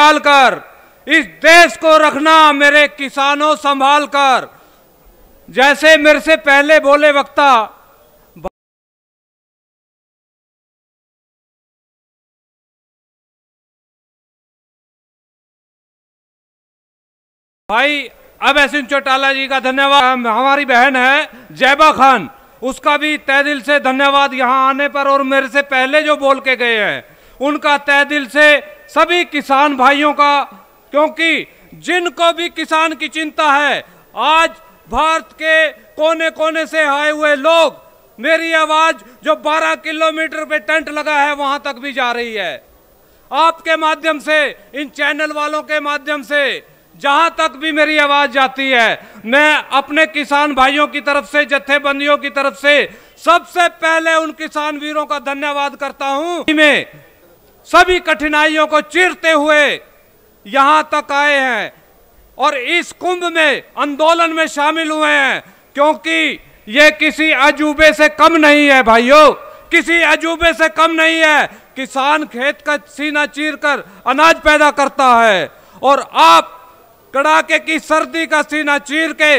कर इस देश को रखना मेरे किसानों संभाल कर जैसे मेरे से पहले बोले वक्ता भाई अब ऐसी चौटाला जी का धन्यवाद हमारी बहन है जैबा खान उसका भी तय दिल से धन्यवाद यहाँ आने पर और मेरे से पहले जो बोल के गए हैं उनका तय दिल से सभी किसान भाइयों का क्योंकि जिनको भी किसान की चिंता है आज भारत के कोने कोने से आए हुए लोग मेरी आवाज जो 12 किलोमीटर पे टेंट लगा है वहां तक भी जा रही है आपके माध्यम से इन चैनल वालों के माध्यम से जहां तक भी मेरी आवाज जाती है मैं अपने किसान भाइयों की तरफ से जत्थेबंदियों की तरफ से सबसे पहले उन किसान वीरों का धन्यवाद करता हूं में सभी कठिनाइयों को चीरते हुए यहां तक आए हैं और इस कुंभ में आंदोलन में शामिल हुए हैं क्योंकि ये किसी अजूबे से कम नहीं है भाइयों किसी अजूबे से कम नहीं है किसान खेत का सीना चीर कर अनाज पैदा करता है और आप कड़ाके की सर्दी का सीना चीर के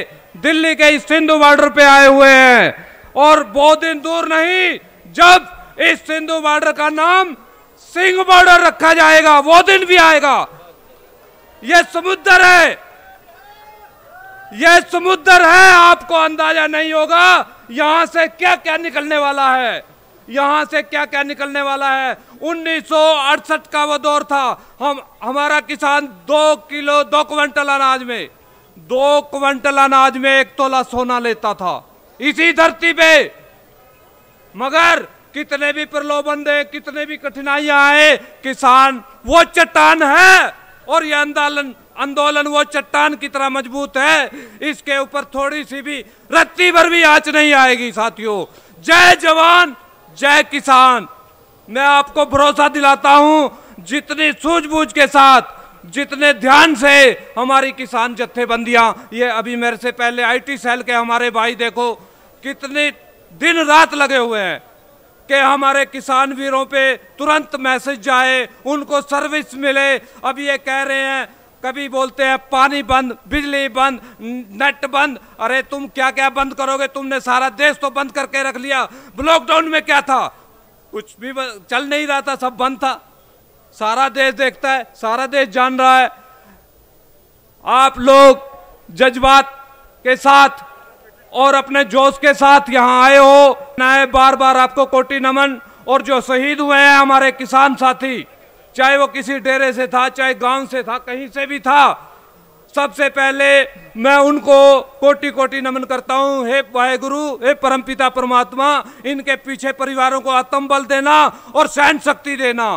दिल्ली के इस सिंधु बॉर्डर पे आए हुए हैं और बहुत दिन दूर नहीं जब इस सिंधु बॉर्डर का नाम सिंह बॉर्डर रखा जाएगा वो दिन भी आएगा यह समुद्र है यह समुद्र है आपको अंदाजा नहीं होगा यहां से क्या क्या निकलने वाला है यहां से क्या क्या निकलने वाला है उन्नीस का वो दौर था हम हमारा किसान दो किलो दो क्विंटल अनाज में दो क्विंटल अनाज में एक तोला सोना लेता था इसी धरती पे मगर कितने भी प्रलोभन दे कितने भी कठिनाइयां आए किसान वो चट्टान है और ये आंदोलन आंदोलन वो चट्टान की तरह मजबूत है इसके ऊपर थोड़ी सी भी रत्ती भर भी आँच नहीं आएगी साथियों जय जवान जय किसान मैं आपको भरोसा दिलाता हूं जितनी सूझबूझ के साथ जितने ध्यान से हमारी किसान जत्थेबंदियां ये अभी मेरे से पहले आईटी सेल के हमारे भाई देखो कितने दिन रात लगे हुए हैं कि हमारे किसान वीरों पे तुरंत मैसेज जाए उनको सर्विस मिले अब ये कह रहे हैं कभी बोलते हैं पानी बंद बिजली बंद नेट बंद अरे तुम क्या क्या बंद करोगे तुमने सारा देश तो बंद करके रख लिया लॉकडाउन में क्या था कुछ भी चल नहीं रहा था सब बंद था सारा देश देखता है सारा देश जान रहा है आप लोग जज्बात के साथ और अपने जोश के साथ यहाँ आए हो नए बार बार आपको कोटि नमन और जो शहीद हुए हैं हमारे किसान साथी चाहे वो किसी डेरे से था चाहे गांव से था कहीं से भी था सबसे पहले मैं उनको कोटि कोटि नमन करता हूँ हे वाहेगुरु हे परमपिता परमात्मा इनके पीछे परिवारों को आत्म बल देना और सहन शक्ति देना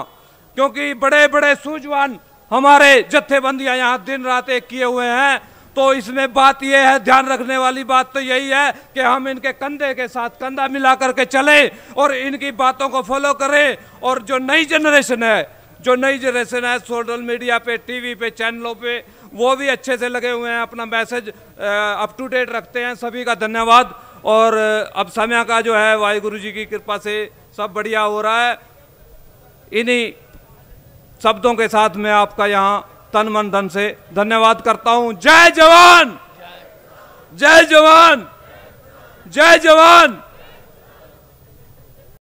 क्योंकि बड़े बड़े सूझवान हमारे जत्थेबंदियाँ यहाँ दिन रात एक किए हुए हैं तो इसमें बात यह है ध्यान रखने वाली बात तो यही है कि हम इनके कंधे के साथ कंधा मिला करके चले और इनकी बातों को फॉलो करें और जो नई जनरेशन है जो नई जनरेशन है सोशल मीडिया पे टीवी पे चैनलों पे वो भी अच्छे से लगे हुए हैं अपना मैसेज अप टू डेट रखते हैं सभी का धन्यवाद और अब समय का जो है वाहिगुरु जी की कृपा से सब बढ़िया हो रहा है इन्हीं शब्दों के साथ मैं आपका यहाँ तन मन धन से धन्यवाद करता हूं जय जवान जय जवान जय जवान